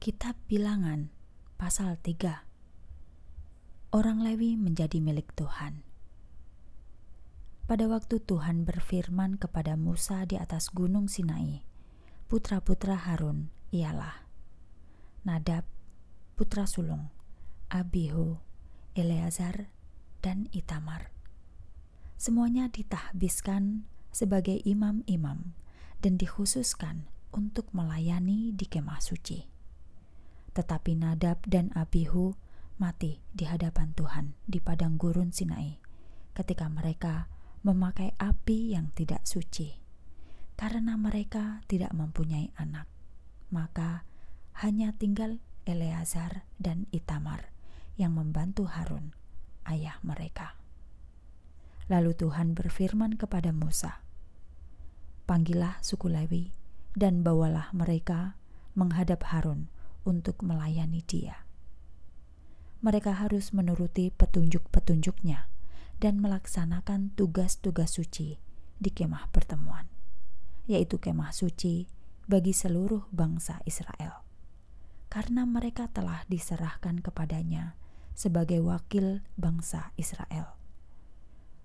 Kitab Bilangan pasal 3 Orang Lewi menjadi milik Tuhan Pada waktu Tuhan berfirman kepada Musa di atas gunung Sinai Putra-putra Harun ialah Nadab, putra sulung, Abihu, Eleazar, dan Itamar Semuanya ditahbiskan sebagai imam-imam dan dikhususkan untuk melayani di kemah suci. Tetapi Nadab dan Abihu mati di hadapan Tuhan di padang gurun Sinai ketika mereka memakai api yang tidak suci. Karena mereka tidak mempunyai anak, maka hanya tinggal Eleazar dan Itamar yang membantu Harun, ayah mereka. Lalu Tuhan berfirman kepada Musa, "Panggillah suku Lewi dan bawalah mereka menghadap Harun." untuk melayani Dia. Mereka harus menuruti petunjuk-petunjuknya dan melaksanakan tugas-tugas suci di kemah pertemuan, yaitu kemah suci bagi seluruh bangsa Israel, karena mereka telah diserahkan kepadanya sebagai wakil bangsa Israel.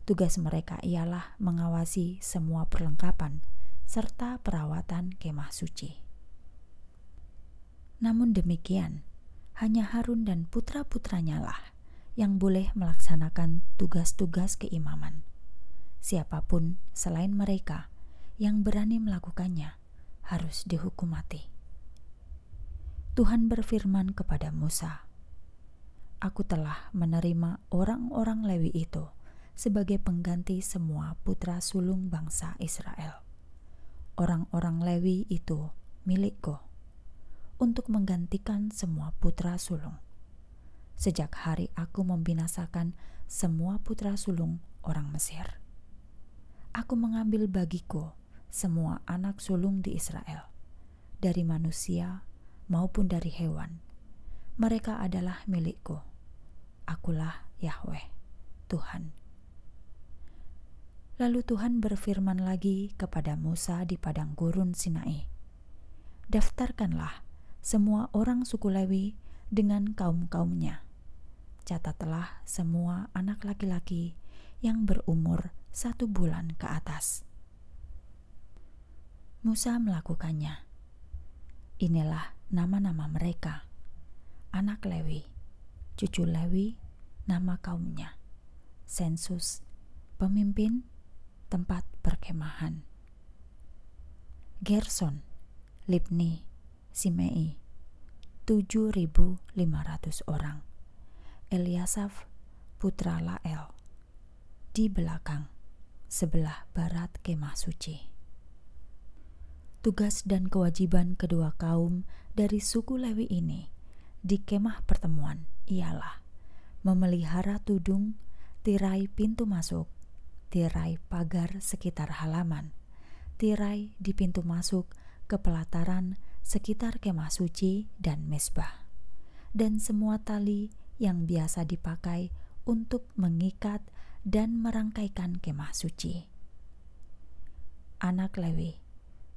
Tugas mereka ialah mengawasi semua perlengkapan serta perawatan kemah suci. Namun demikian, hanya Harun dan putra-putranya lah yang boleh melaksanakan tugas-tugas keimaman. Siapapun selain mereka yang berani melakukannya harus dihukum mati. Tuhan berfirman kepada Musa, "Aku telah menerima orang-orang Lewi itu sebagai pengganti semua putra sulung bangsa Israel. Orang-orang Lewi itu milikku." untuk menggantikan semua putra sulung. Sejak hari aku membinasakan semua putra sulung orang Mesir, aku mengambil bagiku semua anak sulung di Israel, dari manusia maupun dari hewan. Mereka adalah milikku. Akulah Yahweh, Tuhan. Lalu Tuhan berfirman lagi kepada Musa di padang gurun Sinai, "Daftarkanlah semua orang suku Lewi dengan kaum-kaumnya. Catatlah semua anak laki-laki yang berumur satu bulan ke atas. Musa melakukannya. Inilah nama-nama mereka. Anak Lewi, cucu Lewi, nama kaumnya. Sensus, pemimpin, tempat perkemahan. Gerson, Lipni. Simei 7.500 orang Eliasaf putra Lael di belakang sebelah barat kemah suci Tugas dan kewajiban kedua kaum dari suku Lewi ini di kemah pertemuan ialah memelihara tudung, tirai pintu masuk, tirai pagar sekitar halaman, tirai di pintu masuk ke pelataran sekitar kemah suci dan mesbah, dan semua tali yang biasa dipakai untuk mengikat dan merangkaikan kemah suci. Anak Lewi,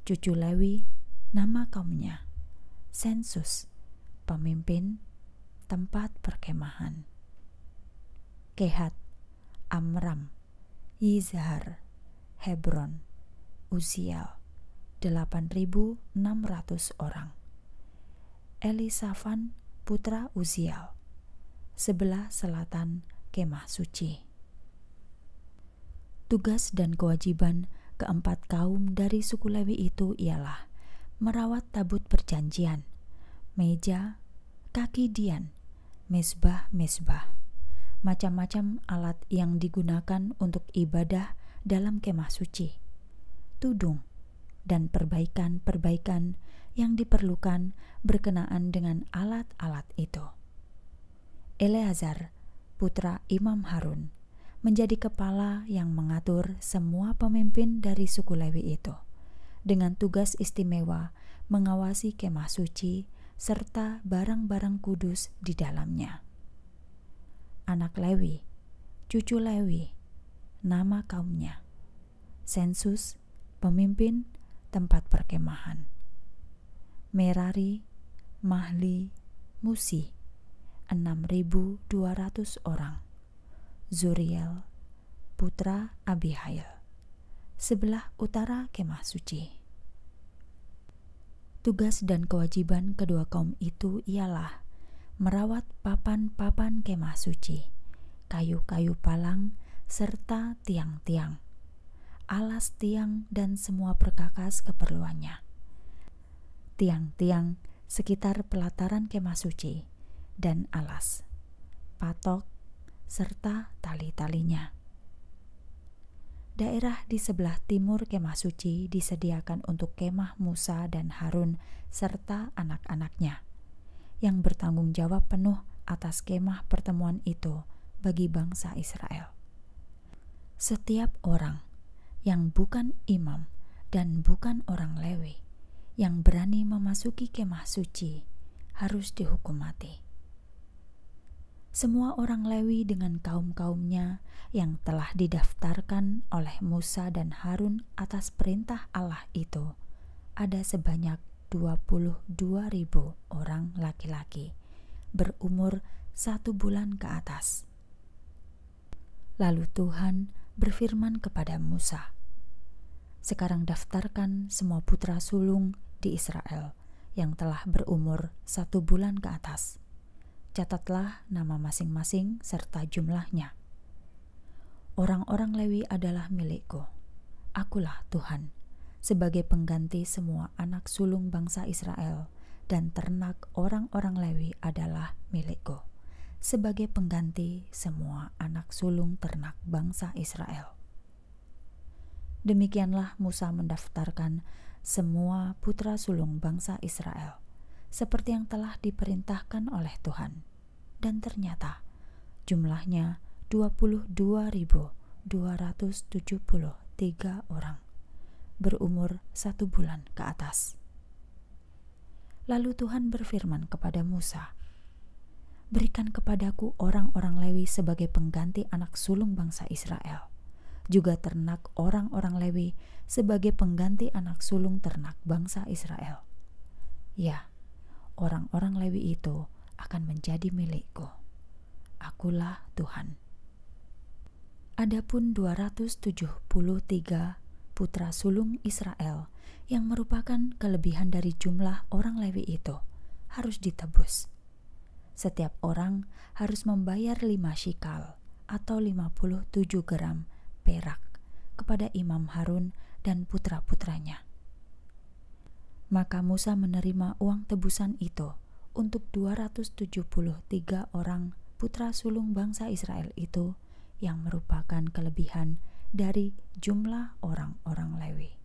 cucu Lewi, nama kaumnya, sensus, pemimpin, tempat perkemahan. Kehat, Amram, Yizhar, Hebron, Uziel, 8.600 orang. Elisafan putra Uziel, sebelah selatan kemah suci. Tugas dan kewajiban keempat kaum dari suku Lewi itu ialah merawat tabut perjanjian, meja, kaki dian, mesbah-mesbah, macam-macam alat yang digunakan untuk ibadah dalam kemah suci, tudung, dan perbaikan-perbaikan yang diperlukan berkenaan dengan alat-alat itu. Eleazar, putra Imam Harun, menjadi kepala yang mengatur semua pemimpin dari suku Lewi itu, dengan tugas istimewa mengawasi kemah suci serta barang-barang kudus di dalamnya. Anak Lewi, cucu Lewi, nama kaumnya, sensus, pemimpin, tempat perkemahan. Merari, Mahli, Musi, 6.200 orang. Zuriel, putra Abihail, sebelah utara kemah suci. Tugas dan kewajiban kedua kaum itu ialah merawat papan-papan kemah suci, kayu-kayu palang, serta tiang-tiang alas tiang dan semua perkakas keperluannya. Tiang-tiang sekitar pelataran kemah suci dan alas, patok, serta tali-talinya. Daerah di sebelah timur kemah suci disediakan untuk kemah Musa dan Harun serta anak-anaknya yang bertanggung jawab penuh atas kemah pertemuan itu bagi bangsa Israel. Setiap orang yang bukan imam dan bukan orang Lewi yang berani memasuki kemah suci harus dihukum mati. Semua orang Lewi dengan kaum-kaumnya yang telah didaftarkan oleh Musa dan Harun atas perintah Allah itu ada sebanyak ribu orang laki-laki berumur satu bulan ke atas. Lalu Tuhan berfirman kepada Musa, sekarang daftarkan semua putra sulung di Israel yang telah berumur satu bulan ke atas. Catatlah nama masing-masing serta jumlahnya. Orang-orang Lewi adalah milikku. Akulah Tuhan, sebagai pengganti semua anak sulung bangsa Israel, dan ternak orang-orang Lewi adalah milikku, sebagai pengganti semua anak sulung ternak bangsa Israel. Demikianlah Musa mendaftarkan semua putra sulung bangsa Israel, seperti yang telah diperintahkan oleh Tuhan. Dan ternyata jumlahnya 22.273 orang berumur satu bulan ke atas. Lalu Tuhan berfirman kepada Musa, "Berikan kepadaku orang-orang Lewi sebagai pengganti anak sulung bangsa Israel." juga ternak orang-orang Lewi sebagai pengganti anak sulung ternak bangsa Israel. Ya, orang-orang Lewi itu akan menjadi milikku. Akulah Tuhan. Adapun 273 putra sulung Israel yang merupakan kelebihan dari jumlah orang Lewi itu harus ditebus. Setiap orang harus membayar 5 shikal atau 57 gram perak kepada Imam Harun dan putra-putranya. Maka Musa menerima uang tebusan itu untuk 273 orang putra sulung bangsa Israel itu yang merupakan kelebihan dari jumlah orang-orang Lewi.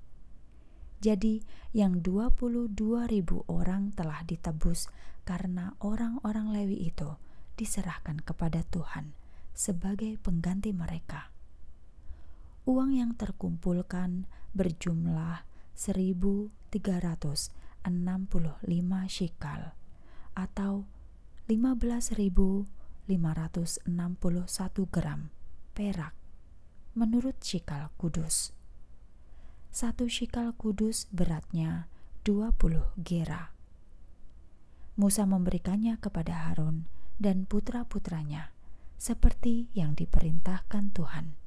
Jadi yang 22 ribu orang telah ditebus karena orang-orang Lewi itu diserahkan kepada Tuhan sebagai pengganti mereka uang yang terkumpulkan berjumlah 1.365 shikal atau 15.561 gram perak menurut shikal kudus. Satu shikal kudus beratnya 20 gera. Musa memberikannya kepada Harun dan putra-putranya seperti yang diperintahkan Tuhan.